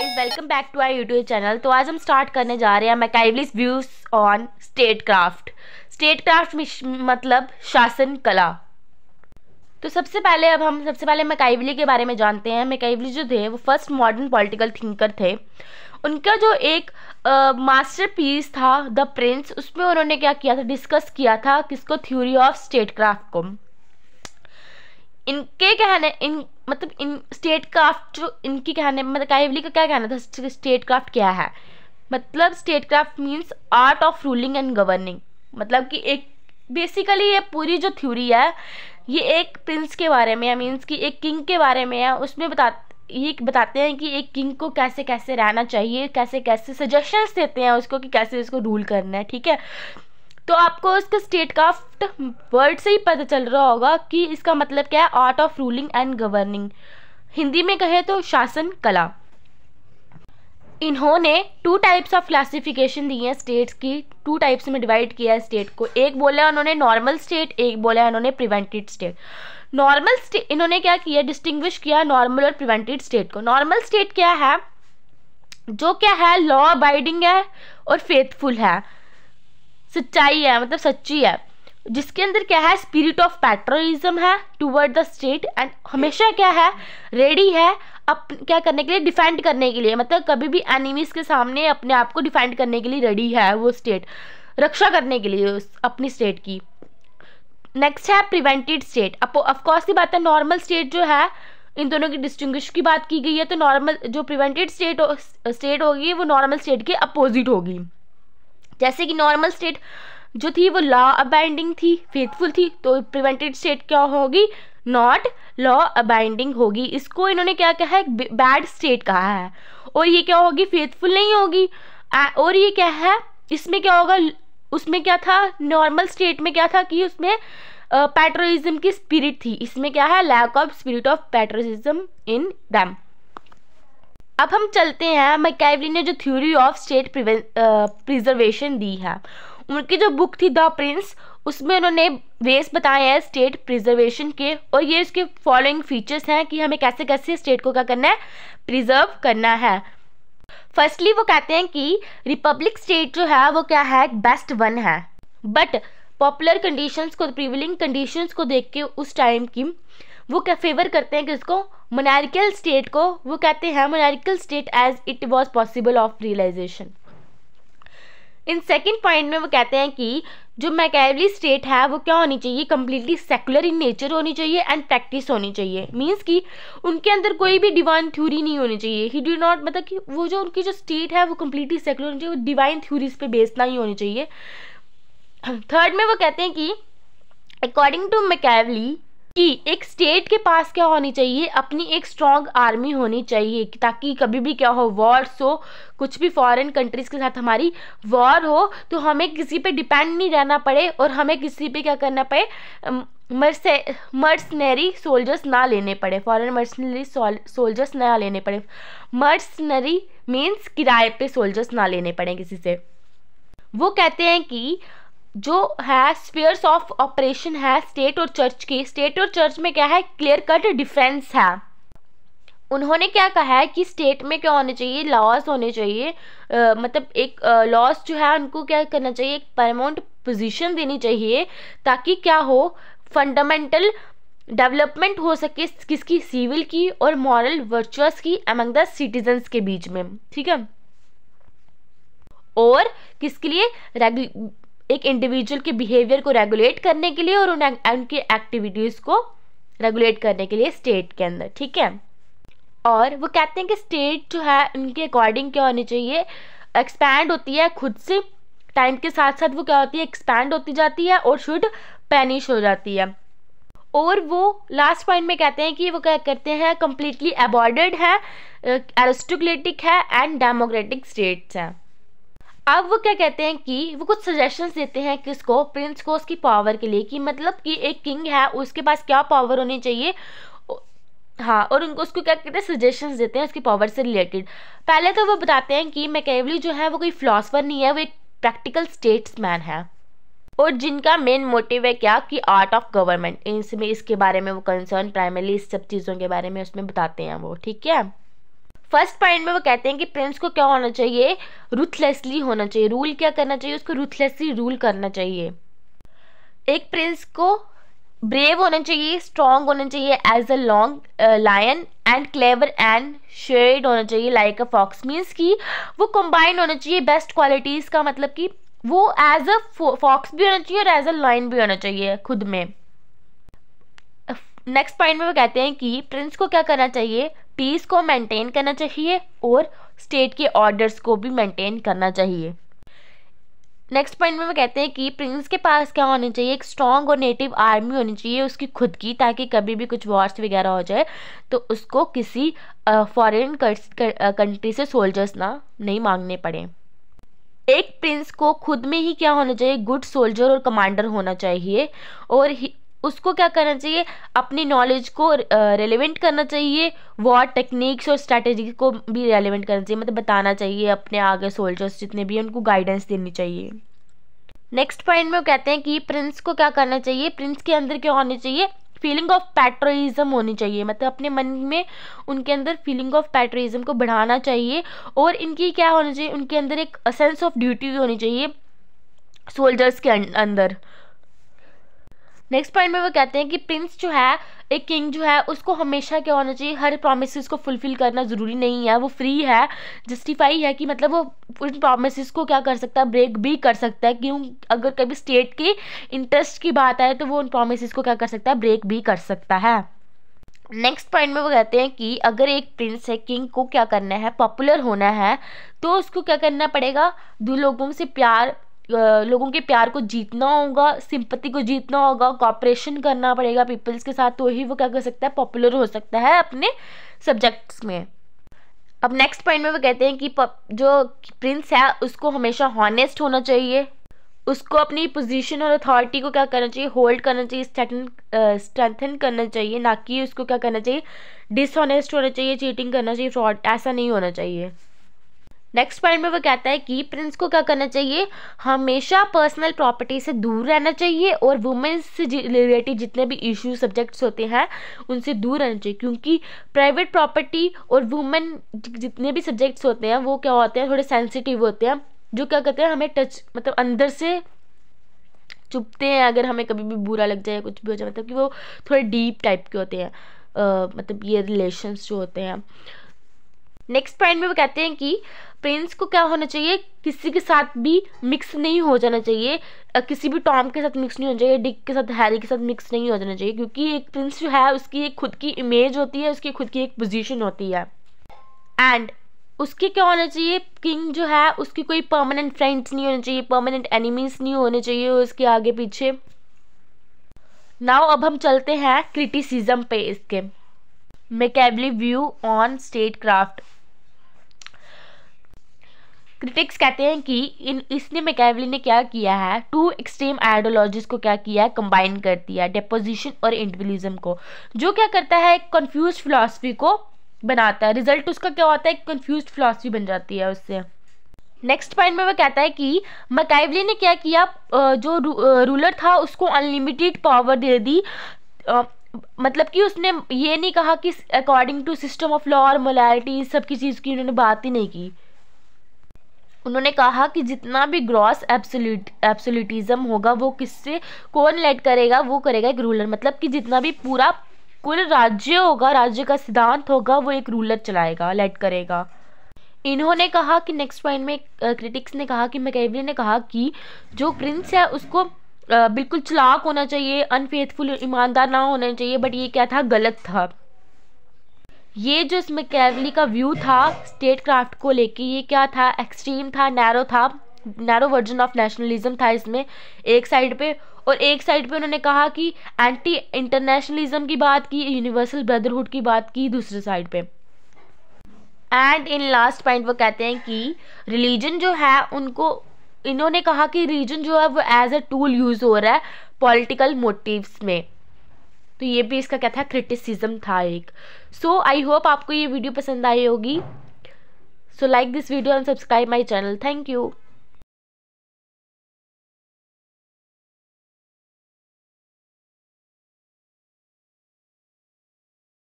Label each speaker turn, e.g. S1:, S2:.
S1: guys welcome back to my YouTube channel तो आज हम स्टार्ट करने जा रहे हैं Machiavelli's views on statecraft statecraft मतलब शासन कला तो सबसे पहले अब हम सबसे पहले मैकाइवली के बारे में जानते हैं मैकाइवली जो थे वो फर्स्ट मॉडर्न पॉलिटिकल थिंकर थे उनका जो एक मास्टर पीस था द प्रिंस उसमें उन्होंने क्या किया था डिस्कस किया था किसको थ्यूरी ऑफ स्टेट क्राफ्ट को इनके कहने इन मतलब इन स्टेट क्राफ्ट जो इनकी कहने मतलब काइवली का क्या कहना था स्टेट क्राफ्ट क्या है मतलब statecraft means art of ruling and governing मतलब कि एक बेसिकली ये पूरी जो थ्योरी है ये एक प्रिंस के बारे में है मीन्स कि एक किंग के बारे में है उसमें बता ये बताते हैं कि एक किंग को कैसे कैसे रहना चाहिए कैसे कैसे सजेशंस देते हैं उसको कि कैसे उसको रूल करना है ठीक है तो आपको इसका स्टेट क्राफ्ट वर्ड से ही पता चल रहा होगा कि इसका मतलब क्या है art of ruling and governing Hindi में कहे तो शासन कला इन्होंने टू टाइप्स ऑफ क्लासिफिकेशन दी है स्टेट्स की टू टाइप्स में डिवाइड किया है स्टेट को एक बोला है उन्होंने नॉर्मल स्टेट एक बोला है उन्होंने प्रिवेंटेड स्टेट नॉर्मल स्टेट इन्होंने क्या किया डिस्टिंग्विश किया नॉर्मल और प्रिवेंटेड स्टेट को नॉर्मल स्टेट क्या है जो क्या है लॉ अबाइडिंग है और फेथफुल है सच्चाई है मतलब सच्ची है जिसके अंदर क्या है स्पिरिट ऑफ पैट्रोइज्म है टूवर्ड द स्टेट एंड हमेशा क्या है रेडी है अप क्या करने के लिए डिफेंड करने के लिए मतलब कभी भी एनिमीज के सामने अपने आप को डिफेंड करने के लिए रेडी है वो स्टेट रक्षा करने के लिए उस अपनी स्टेट की नेक्स्ट है प्रिवेंटेड स्टेट अब ऑफकोर्स की बात है नॉर्मल स्टेट जो है इन दोनों की डिस्टिंग्विश की बात की गई है तो नॉर्मल जो प्रिवेंटेड स्टेट स्टेट होगी वो नॉर्मल स्टेट के अपोजिट होगी जैसे कि नॉर्मल स्टेट जो थी वो लॉ अबाइंडिंग थी फेथफुल थी तो प्रिवेंटेड स्टेट क्या होगी नॉट लॉ अबाइंडिंग होगी इसको इन्होंने क्या कहा है बैड स्टेट कहा है और ये क्या होगी फेथफुल नहीं होगी और ये क्या है इसमें क्या होगा उसमें क्या था नॉर्मल स्टेट में क्या था कि उसमें पेट्रोलिज्म की स्पिरिट थी इसमें क्या है lack of spirit of patriotism in them अब हम चलते हैं मैकेवली ने जो थ्योरी ऑफ स्टेट प्रिजर्वेशन दी है उनकी जो बुक थी द प्रिंस उसमें उन्होंने वेस बताए हैं स्टेट प्रिजर्वेशन के और ये इसके फॉलोइंग फीचर्स हैं कि हमें कैसे कैसे स्टेट को क्या करना है प्रिजर्व करना है फर्स्टली वो कहते हैं कि रिपब्लिक स्टेट जो है वो क्या है बेस्ट वन है बट पॉपुलर कंडीशंस को प्रिविलिंग कंडीशंस को देख के उस टाइम की वो क्या फेवर करते हैं कि इसको मोनारिकल स्टेट को वो कहते हैं monarchical state as it was possible of realization in second point में वो कहते हैं कि जो मैकेवली स्टेट है वो क्या होनी चाहिए कम्प्लीटली सेकुलर इन नेचर होनी चाहिए एंड प्रैक्टिस होनी चाहिए मीन्स कि उनके अंदर कोई भी डिवाइन थ्योरी नहीं होनी चाहिए ही डू नॉट मतलब कि वो जो उनकी जो स्टेट है वो कम्प्लीटली सेकुलर होनी चाहिए वो डिवाइन थ्योरीज पे बेस्ड नहीं होनी चाहिए थर्ड में वो कहते हैं कि अकॉर्डिंग टू मैकेवली कि एक स्टेट के पास क्या होनी चाहिए अपनी एक स्ट्रॉन्ग आर्मी होनी चाहिए ताकि कभी भी क्या हो वॉर्स हो कुछ भी फॉरेन कंट्रीज़ के साथ हमारी वॉर हो तो हमें किसी पे डिपेंड नहीं रहना पड़े और हमें किसी पे क्या करना पड़े मर्से मर्सनरी सोल्जर्स ना लेने पड़े फॉरेन मर्सनरी सोल्जर्स ना लेने पड़े मर्सनरी मीन्स किराए पे सोल्जर्स ना लेने पड़े किसी से वो कहते हैं कि जो है स्पेयर्स ऑफ ऑपरेशन है स्टेट और चर्च की स्टेट और चर्च में क्या है क्लियर कट डिफेंस है उन्होंने क्या कहा है कि स्टेट में क्या होने चाहिए लॉज होने चाहिए आ, मतलब एक लॉज जो है उनको क्या करना चाहिए एक परमाउंट पोजीशन देनी चाहिए ताकि क्या हो फंडामेंटल डेवलपमेंट हो सके किसकी सिविल की और मॉरल वर्चुअस की अमंग द सिटीजन्स के बीच में ठीक है और किसके लिए रेगु एक इंडिविजुअल के बिहेवियर को रेगुलेट करने के लिए और उन उनकी एक्टिविटीज़ को रेगुलेट करने के लिए स्टेट के अंदर ठीक है और वो कहते हैं कि स्टेट जो है उनके अकॉर्डिंग क्या होनी चाहिए एक्सपैंड होती है खुद से टाइम के साथ साथ वो क्या होती है एक्सपैंड होती जाती है और शुड पैनिश हो जाती है और वो लास्ट पॉइंट में कहते हैं कि वो क्या करते हैं कंप्लीटली अबॉर्डेड है एरिस्टोक्रेटिक है एंड डेमोक्रेटिक स्टेट्स हैं अब वो क्या कहते हैं कि वो कुछ सजेशंस देते हैं किसको प्रिंस को उसकी पावर के लिए कि मतलब कि एक किंग है उसके पास क्या पावर होनी चाहिए हाँ और उनको उसको क्या कहते हैं सजेशंस देते हैं उसकी पावर से रिलेटेड पहले तो वो बताते हैं कि मैकेवली जो है वो कोई फिलासफर नहीं है वो एक प्रैक्टिकल मैन है और जिनका मेन मोटिव है क्या कि आर्ट ऑफ गवर्नमेंट इसमें इसके बारे में वो कंसर्न प्राइमरली इस सब चीज़ों के बारे में उसमें बताते हैं वो ठीक है फर्स्ट पॉइंट में वो कहते हैं कि प्रिंस को क्या होना चाहिए रूथलेसली होना चाहिए रूल क्या करना चाहिए उसको रूथलेसली रूल करना चाहिए एक प्रिंस को ब्रेव होना चाहिए स्ट्रॉन्ग होना चाहिए as a long lion and clever and shrewd होना चाहिए लाइक अ फॉक्स मीन्स की वो कंबाइंड होना चाहिए बेस्ट क्वालिटीज़ का मतलब कि वो एज अ फॉक्स भी होना चाहिए और एज अ लाइन भी होना चाहिए खुद में नेक्स्ट पॉइंट में वो कहते हैं कि प्रिंस को क्या करना चाहिए पीस को मेंटेन करना चाहिए और स्टेट के ऑर्डर्स को भी मेंटेन करना चाहिए नेक्स्ट पॉइंट में वो कहते हैं कि प्रिंस के पास क्या होना चाहिए एक स्ट्रॉन्ग और नेटिव आर्मी होनी चाहिए उसकी खुद की ताकि कभी भी कुछ वॉर्स वगैरह हो जाए तो उसको किसी फॉरेन कंट्री से सोल्जर्स ना नहीं मांगने पड़े एक प्रिंस को खुद में ही क्या होना चाहिए गुड सोल्जर और कमांडर होना चाहिए और उसको क्या करना चाहिए अपनी नॉलेज को रेलिवेंट करना चाहिए वॉर टेक्निक्स और स्ट्रैटेजी को भी रेलिवेंट करना चाहिए मतलब बताना चाहिए अपने आगे सोल्जर्स जितने भी हैं उनको गाइडेंस देनी चाहिए नेक्स्ट पॉइंट में वो कहते हैं कि प्रिंस को क्या करना चाहिए प्रिंस के अंदर क्या होनी चाहिए फीलिंग ऑफ पैट्रोइज्म होनी चाहिए मतलब अपने मन में उनके अंदर फीलिंग ऑफ पैट्रोइज्म को बढ़ाना चाहिए और इनकी क्या होनी चाहिए उनके अंदर एक सेंस ऑफ ड्यूटी होनी चाहिए सोल्जर्स के अं-, अंदर नेक्स्ट पॉइंट में वो कहते हैं कि प्रिंस जो है एक किंग जो है उसको हमेशा क्या होना चाहिए हर प्रोमिस को फुलफिल करना ज़रूरी नहीं है वो फ्री है जस्टिफाई है कि मतलब वो उन प्रोमिस को क्या कर सकता है ब्रेक भी कर सकता है क्यों अगर कभी स्टेट की इंटरेस्ट की बात आए तो वो उन प्रोमिस को क्या कर सकता है ब्रेक भी कर सकता है नेक्स्ट पॉइंट में वो कहते हैं कि अगर एक प्रिंस है किंग को क्या करना है पॉपुलर होना है तो उसको क्या करना पड़ेगा दो लोगों से प्यार लोगों के प्यार को जीतना होगा सिंपत्ति को जीतना होगा कॉपरेशन करना पड़ेगा पीपल्स के साथ तो ही वो क्या कर सकता है पॉपुलर हो सकता है अपने सब्जेक्ट्स में अब नेक्स्ट पॉइंट में वो कहते हैं कि जो प्रिंस है उसको हमेशा हॉनेस्ट होना चाहिए उसको अपनी पोजीशन और अथॉरिटी को क्या करना चाहिए होल्ड करना चाहिए स्ट्रेंथन स्ट्रेंथन करना चाहिए ना कि उसको क्या करना चाहिए डिसऑनेस्ट होना चाहिए चीटिंग करना चाहिए फ्रॉड ऐसा नहीं होना चाहिए नेक्स्ट पॉइंट में वो कहता है कि प्रिंस को क्या करना चाहिए हमेशा पर्सनल प्रॉपर्टी से दूर रहना चाहिए और वुमेन्स से रिलेटेड जितने भी इश्यू सब्जेक्ट्स होते हैं उनसे दूर रहना चाहिए क्योंकि प्राइवेट प्रॉपर्टी और वुमेन जितने भी सब्जेक्ट्स होते हैं वो क्या होते हैं थोड़े सेंसिटिव होते हैं जो क्या कहते हैं हमें टच मतलब अंदर से चुपते हैं अगर हमें कभी भी बुरा लग जाए कुछ भी हो जाए मतलब कि वो थोड़े डीप टाइप के होते हैं आ, मतलब ये रिलेशन्स जो होते हैं नेक्स्ट पॉइंट में वो कहते हैं कि प्रिंस को क्या होना चाहिए किसी के साथ भी मिक्स नहीं हो जाना चाहिए किसी भी टॉम के साथ मिक्स नहीं होना चाहिए डिक के साथ हैरी के साथ मिक्स नहीं हो जाना चाहिए क्योंकि एक प्रिंस जो है उसकी एक खुद की इमेज होती है उसकी खुद की एक पोजीशन होती है एंड उसके क्या होना चाहिए किंग जो है उसकी कोई परमानेंट फ्रेंड्स नहीं होने चाहिए परमानेंट एनिमीज नहीं होने चाहिए उसके आगे पीछे नाउ अब हम चलते हैं क्रिटिसिज्म पे इसके Machiavelli view on statecraft critics कहते हैं कि इन इसने मैकेवली ने क्या किया है टू एक्सट्रीम आइडियोलॉजीज को क्या किया है कंबाइन कर दिया डेपोजिशन और इंडिविजुअलिज्म को जो क्या करता है कन्फ्यूज फिलासफी को बनाता है रिजल्ट उसका क्या होता है कन्फ्यूज फिलासफी बन जाती है उससे नेक्स्ट पॉइंट में वो कहता है कि मकाइवली ने क्या किया जो रूलर था उसको अनलिमिटेड पावर दे दी मतलब कि उसने ये नहीं कहा कि according to system of law और मोलिटी सब की चीज़ की उन्होंने बात ही नहीं की उन्होंने कहा कि जितना भी ग्रॉस एब्सोल्यूट एब्सोल्यूटिज्म होगा वो किससे कौन लेट करेगा वो करेगा एक रूलर मतलब कि जितना भी पूरा कुल राज्य होगा राज्य का सिद्धांत होगा वो एक रूलर चलाएगा लेट करेगा इन्होंने कहा कि नेक्स्ट पॉइंट में क्रिटिक्स ने कहा कि मैकेवरी ने कहा कि जो प्रिंस है उसको बिल्कुल चलाक होना चाहिए अनफेथफुल ईमानदार ना होना चाहिए बट ये क्या था गलत था ये जो इसमें कैवली का व्यू था स्टेट क्राफ्ट को लेके ये क्या था एक्सट्रीम था नैरो था नैरो वर्जन ऑफ नेशनलिज्म था इसमें एक साइड पे और एक साइड पे उन्होंने कहा कि एंटी इंटरनेशनलिज्म की बात की यूनिवर्सल ब्रदरहुड की बात की दूसरे साइड पे एंड इन लास्ट पॉइंट वो कहते हैं कि रिलीजन जो है उनको इन्होंने कहा कि रिलीजन जो है वो एज अ टूल यूज़ हो रहा है पॉलिटिकल मोटिव्स में तो ये भी इसका क्या था क्रिटिसिज्म था एक सो आई होप आपको ये वीडियो पसंद आई होगी so like this video and subscribe my channel thank you